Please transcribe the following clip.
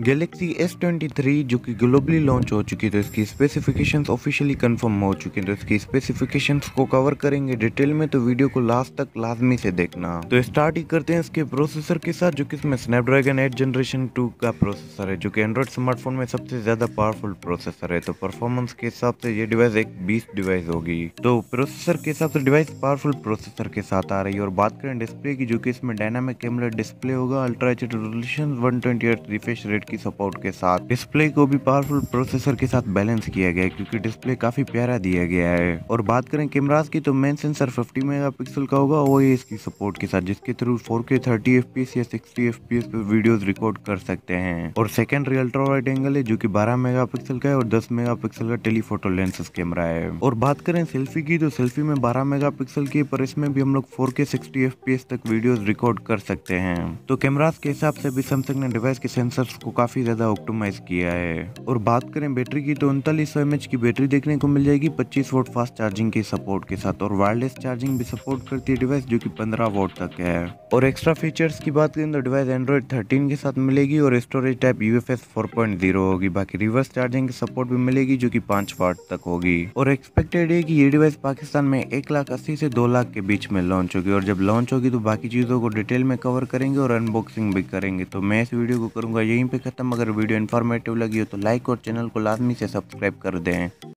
Galaxy S23 जो कि globally launch हो चुकी है तो इसकी स्पेसिफिकेशंस ऑफिशियली कंफर्म हो चुकी है तो इसकी स्पेसिफिकेशंस को कवर करेंगे डिटेल में तो वीडियो को लास्ट तक लाजमी से देखना तो स्टार्ट ही करते हैं इसके प्रोसेसर के साथ जो कि इसमें स्नैपड्रैगन 8 जनरेशन 2 का प्रोसेसर है जो कि एंड्रॉइड स्मार्टफोन में सबसे ज्यादा पावरफुल प्रोसेसर है तो परफॉर्मेंस के हिसाब से ये डिवाइस एक बीस डिवाइस होगी तो प्रोसेसर के हिसाब से डिवाइस पावरफुल प्रोसेसर के साथ आ रही है और बात करें डिस्प्ले की जो की इसमें डायनामिक कैमरा डिस्प्ले होगा ultra H refresh rate Android की सपोर्ट के साथ डिस्प्ले को भी पावरफुल प्रोसेसर के साथ बैलेंस किया गया है क्योंकि डिस्प्ले काफी प्यारा दिया गया है और बात करें कैमराज की तो मेन सेंसर 50 मेगापिक्सल का होगा वो ये इसकी सपोर्ट के साथ जिसके थ्रू 4K 30 FPS या 60 FPS पे वीडियोस रिकॉर्ड कर सकते हैं और सेकेंडरी रियल वाइड एंगल है जो कि 12 मेगापिक्सल का है और 10 मेगापिक्सल का टेलीफोटो लेंस कैमरा है और बात करें सेल्फी की तो सेल्फी में बारह मेगा की पर इसमें भी हम लोग फोर के FPS तक वीडियो रिकॉर्ड कर सकते हैं तो कैमराज के हिसाब से भी सैमसंग ने डिवाइस के सेंसर्स को काफ़ी ज़्यादा ऑप्टोमाइज किया है और बात करें बैटरी की तो उनतालीस सौ की बैटरी देखने को मिल जाएगी पच्चीस वोट फास्ट चार्जिंग के सपोर्ट के साथ और वायरलेस चार्जिंग भी सपोर्ट करती है डिवाइस जो कि पंद्रह वोट तक है और एक्स्ट्रा फीचर्स की बात करें तो डिवाइस एंड्रॉयड 13 के साथ मिलेगी और storage type U F S four point zero होगी बाकी रिवर्स चार्जिंग की सपोर्ट भी मिलेगी जो कि पाँच वाट तक होगी और एक्सपेक्टेड है कि ये डिवाइस पाकिस्तान में एक लाख अस्सी से दो लाख के बीच में लॉन्च होगी और जब लॉन्च होगी तो बाकी चीज़ों को डिटेल में कवर करेंगे और अनबॉक्सिंग भी करेंगे तो मैं इस वीडियो को करूँगा यहीं पर खत्म अगर वीडियो इन्फॉर्मेटिव लगी हो तो लाइक और चैनल को लाजमी से सब्सक्राइब कर दें